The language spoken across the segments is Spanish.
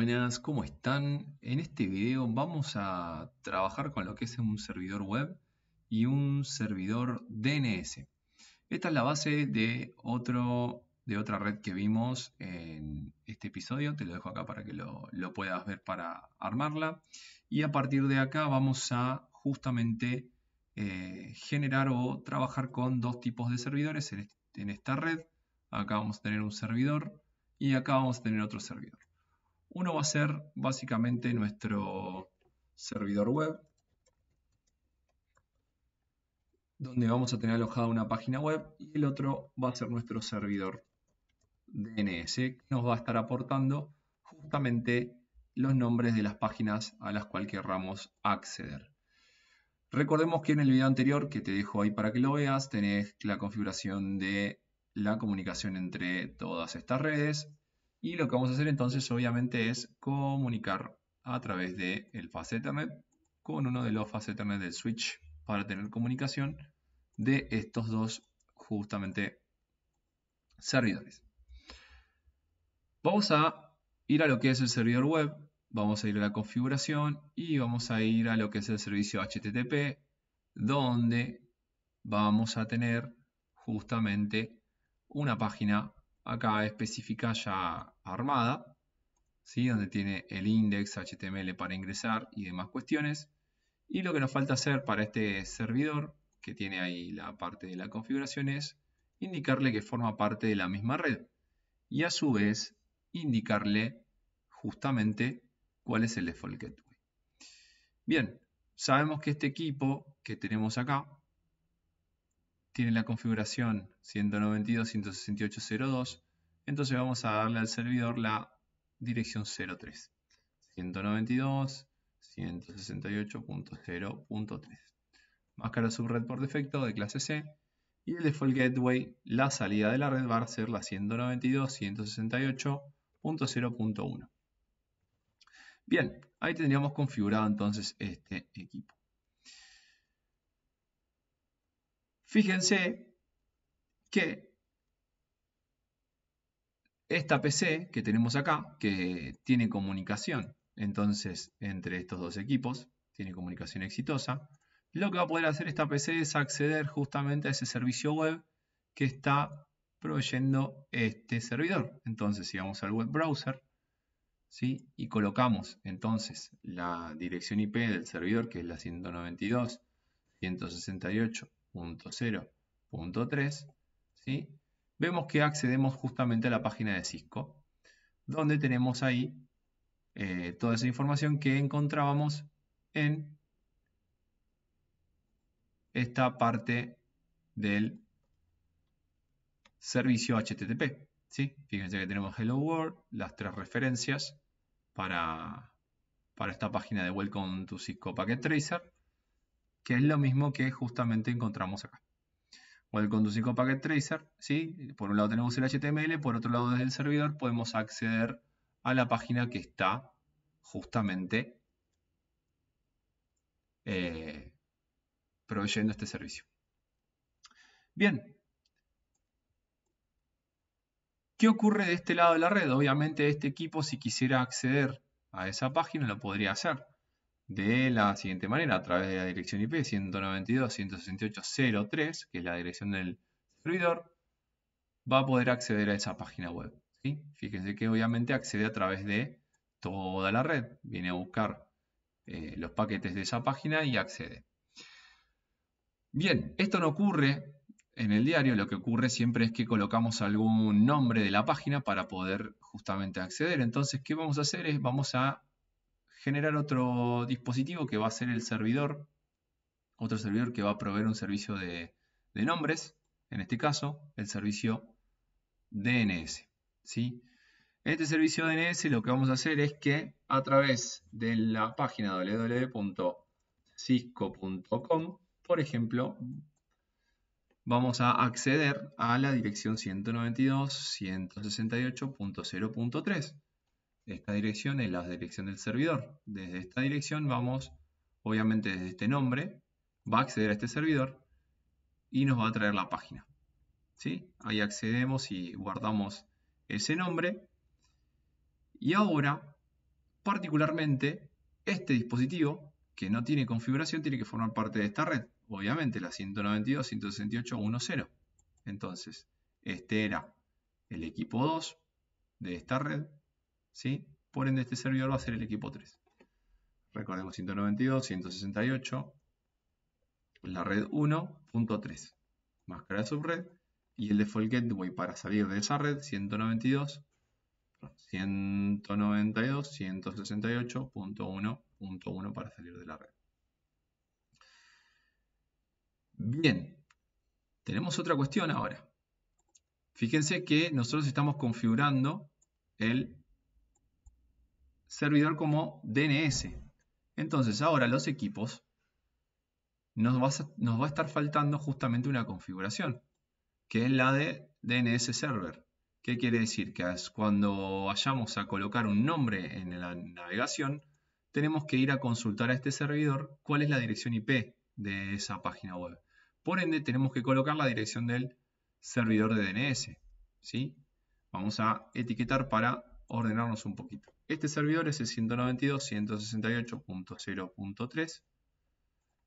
Buenas, ¿cómo están? En este video vamos a trabajar con lo que es un servidor web y un servidor DNS. Esta es la base de, otro, de otra red que vimos en este episodio. Te lo dejo acá para que lo, puedas ver para armarla. Y a partir de acá vamos a justamente eh, generar o trabajar con dos tipos de servidores en esta red. Acá vamos a tener un servidor y acá vamos a tener otro servidor. Uno va a ser básicamente nuestro servidor web, donde vamos a tener alojada una página web y el otro va a ser nuestro servidor DNS que nos va a estar aportando justamente los nombres de las páginas a las cuales querramos acceder. Recordemos que en el video anterior, que te dejo ahí para que lo veas, tenés la configuración de la comunicación entre todas estas redes, y lo que vamos a hacer entonces obviamente es comunicar a través del el Ethernet con uno de los fast Ethernet del switch para tener comunicación de estos dos justamente servidores. Vamos a ir a lo que es el servidor web, vamos a ir a la configuración y vamos a ir a lo que es el servicio HTTP, donde vamos a tener justamente una página Acá especifica ya armada, ¿sí? donde tiene el index HTML para ingresar y demás cuestiones. Y lo que nos falta hacer para este servidor, que tiene ahí la parte de la configuración, es indicarle que forma parte de la misma red. Y a su vez, indicarle justamente cuál es el default gateway. Bien, sabemos que este equipo que tenemos acá tiene la configuración 192.168.02, entonces vamos a darle al servidor la dirección 03. 192.168.0.3. Máscara subred por defecto de clase C. Y el default gateway, la salida de la red va a ser la 192.168.0.1. Bien, ahí tendríamos configurado entonces este equipo. Fíjense que esta PC que tenemos acá, que tiene comunicación entonces entre estos dos equipos, tiene comunicación exitosa, lo que va a poder hacer esta PC es acceder justamente a ese servicio web que está proveyendo este servidor. Entonces, si vamos al web browser ¿sí? y colocamos entonces la dirección IP del servidor, que es la 192.168 .0.3 ¿sí? vemos que accedemos justamente a la página de Cisco, donde tenemos ahí eh, toda esa información que encontrábamos en esta parte del servicio HTTP. ¿sí? Fíjense que tenemos Hello World, las tres referencias para, para esta página de Welcome to Cisco Packet Tracer que es lo mismo que justamente encontramos acá. O el con Packet Tracer, ¿sí? Por un lado tenemos el HTML, por otro lado desde el servidor podemos acceder a la página que está justamente eh, proveyendo este servicio. Bien. ¿Qué ocurre de este lado de la red? Obviamente este equipo si quisiera acceder a esa página lo podría hacer de la siguiente manera, a través de la dirección IP 192.168.0.3, que es la dirección del servidor, va a poder acceder a esa página web. Fíjense que obviamente accede a través de toda la red, viene a buscar eh, los paquetes de esa página y accede. Bien, esto no ocurre en el diario, lo que ocurre siempre es que colocamos algún nombre de la página para poder justamente acceder. Entonces, ¿qué vamos a hacer? Es vamos a generar otro dispositivo que va a ser el servidor, otro servidor que va a proveer un servicio de, nombres, en este caso el servicio DNS. ¿sí? Este servicio DNS lo que vamos a hacer es que a través de la página www.cisco.com, por ejemplo, vamos a acceder a la dirección 192.168.0.3 esta dirección es la dirección del servidor. Desde esta dirección vamos, obviamente desde este nombre, va a acceder a este servidor y nos va a traer la página. ¿Sí? Ahí accedemos y guardamos ese nombre. Y ahora, particularmente, este dispositivo que no tiene configuración tiene que formar parte de esta red. Obviamente, la 192.168.1.0. Entonces, este era el equipo 2 de esta red ¿sí? Por ende, este servidor va a ser el equipo 3. Recordemos 192, 168, la red 1.3, máscara de subred, y el default gateway para salir de esa red 192, 192, 168.1.1 para salir de la red. Bien, tenemos otra cuestión ahora. Fíjense que nosotros estamos configurando el servidor como DNS. Entonces ahora los equipos nos va, a, estar faltando justamente una configuración, que es la de DNS Server. ¿Qué quiere decir? Que es cuando vayamos a colocar un nombre en la navegación, tenemos que ir a consultar a este servidor cuál es la dirección IP de esa página web. Por ende, tenemos que colocar la dirección del servidor de DNS. ¿sí? Vamos a etiquetar para ordenarnos un poquito. Este servidor es el 192.168.0.3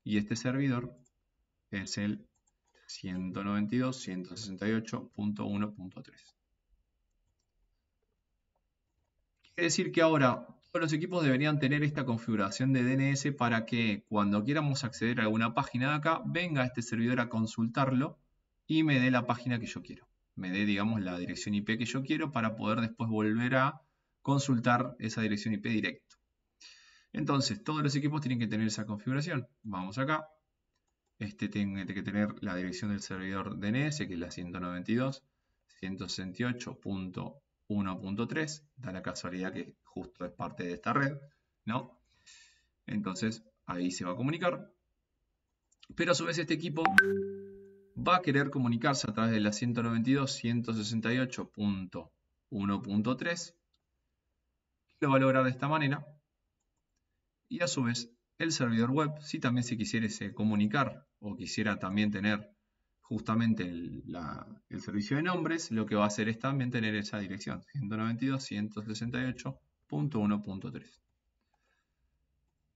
y este servidor es el 192.168.1.3. Quiere decir que ahora todos los equipos deberían tener esta configuración de DNS para que cuando queramos acceder a alguna página de acá, venga este servidor a consultarlo y me dé la página que yo quiero me dé, digamos, la dirección IP que yo quiero para poder después volver a consultar esa dirección IP directo. Entonces, todos los equipos tienen que tener esa configuración. Vamos acá. Este tiene que tener la dirección del servidor DNS, que es la 192.168.1.3. Da la casualidad que justo es parte de esta red, ¿no? Entonces, ahí se va a comunicar. Pero a su vez este equipo va a querer comunicarse a través de la 192.168.1.3, lo va a lograr de esta manera. Y a su vez, el servidor web, si también se quisiera comunicar o quisiera también tener justamente el, el, servicio de nombres, lo que va a hacer es también tener esa dirección, 192.168.1.3.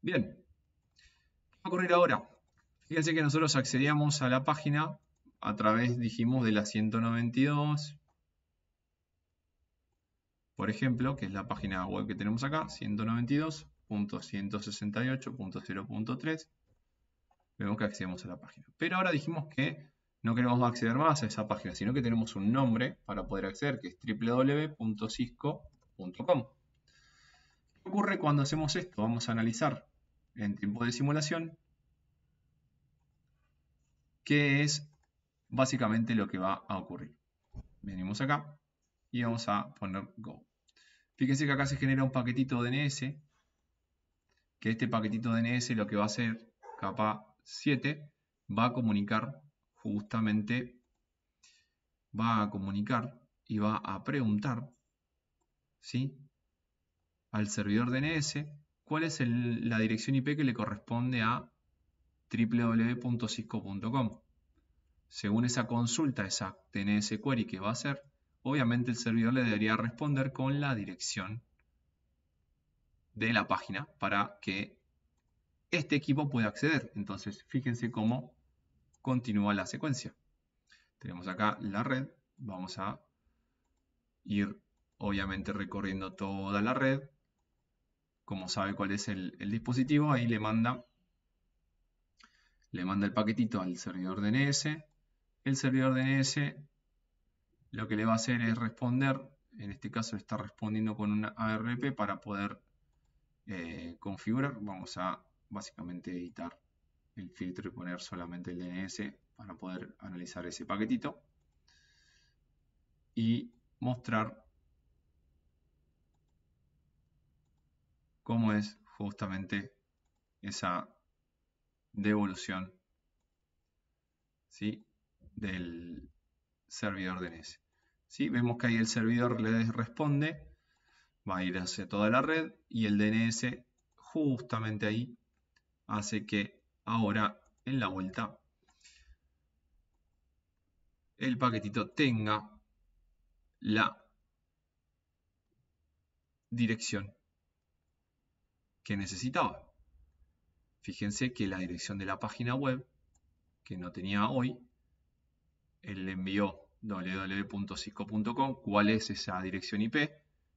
Bien, ¿qué va a ocurrir ahora? Fíjense que nosotros accedíamos a la página a través, dijimos, de la 192, por ejemplo, que es la página web que tenemos acá, 192.168.0.3. Vemos que accedemos a la página. Pero ahora dijimos que no queremos acceder más a esa página, sino que tenemos un nombre para poder acceder, que es www.cisco.com. ¿Qué ocurre cuando hacemos esto? Vamos a analizar en tiempo de simulación qué es básicamente lo que va a ocurrir. Venimos acá y vamos a poner Go. Fíjense que acá se genera un paquetito DNS, que este paquetito DNS lo que va a hacer, capa 7, va a comunicar justamente, va a comunicar y va a preguntar, ¿sí? Al servidor DNS, cuál es la dirección IP que le corresponde a www.cisco.com según esa consulta, esa DNS query que va a hacer, obviamente el servidor le debería responder con la dirección de la página para que este equipo pueda acceder. Entonces, fíjense cómo continúa la secuencia. Tenemos acá la red, vamos a ir obviamente recorriendo toda la red. Como sabe cuál es el, el dispositivo, ahí le manda, le manda el paquetito al servidor DNS, el servidor DNS lo que le va a hacer es responder, en este caso está respondiendo con un ARP para poder eh, configurar. Vamos a básicamente editar el filtro y poner solamente el DNS para poder analizar ese paquetito y mostrar cómo es justamente esa devolución ¿sí? del servidor DNS. E si Vemos que ahí el servidor le responde, va a ir hacia toda la red y el DNS e justamente ahí hace que ahora en la vuelta el paquetito tenga la dirección que necesitaba. Fíjense que la dirección de la página web que no tenía hoy él envió www.cisco.com cuál es esa dirección IP.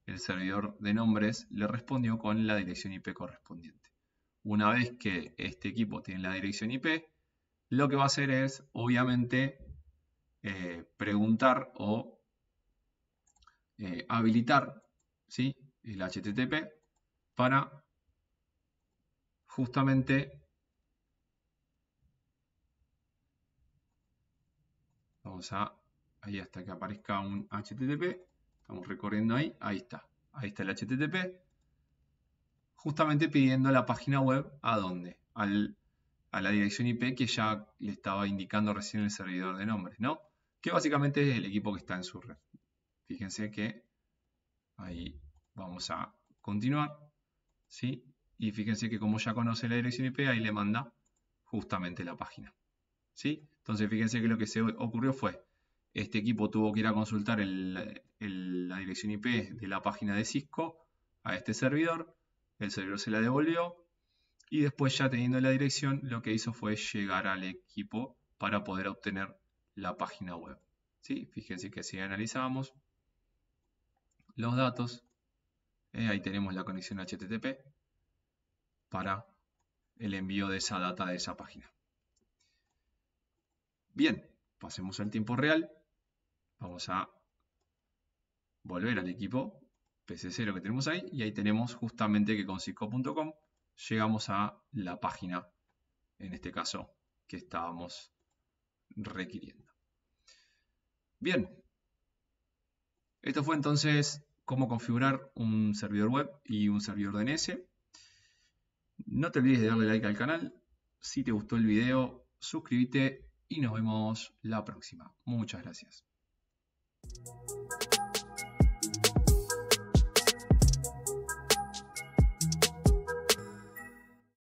El servidor de nombres le respondió con la dirección IP correspondiente. Una vez que este equipo tiene la dirección IP, lo que va a hacer es, obviamente, eh, preguntar o eh, habilitar ¿sí? el HTTP para justamente Vamos a ahí hasta que aparezca un HTTP. Estamos recorriendo ahí. Ahí está. Ahí está el HTTP. Justamente pidiendo la página web a dónde. a la dirección IP que ya le estaba indicando recién el servidor de nombres, ¿no? Que básicamente es el equipo que está en su red. Fíjense que ahí vamos a continuar. ¿sí? Y fíjense que como ya conoce la dirección IP, ahí le manda justamente la página. ¿sí? Entonces, fíjense que lo que se ocurrió fue, este equipo tuvo que ir a consultar la dirección IP de la página de Cisco a este servidor, el servidor se la devolvió y después ya teniendo la dirección, lo que hizo fue llegar al equipo para poder obtener la página web. ¿Sí? Fíjense que si analizamos los datos, eh, ahí tenemos la conexión HTTP para el envío de esa data de esa página. Bien, pasemos al tiempo real. Vamos a volver al equipo PC0 que tenemos ahí y ahí tenemos justamente que con cisco.com llegamos a la página, en este caso, que estábamos requiriendo. Bien, esto fue entonces cómo configurar un servidor web y un servidor DNS. No te olvides de darle like al canal. Si te gustó el video, suscríbete y nos vemos la próxima. Muchas gracias.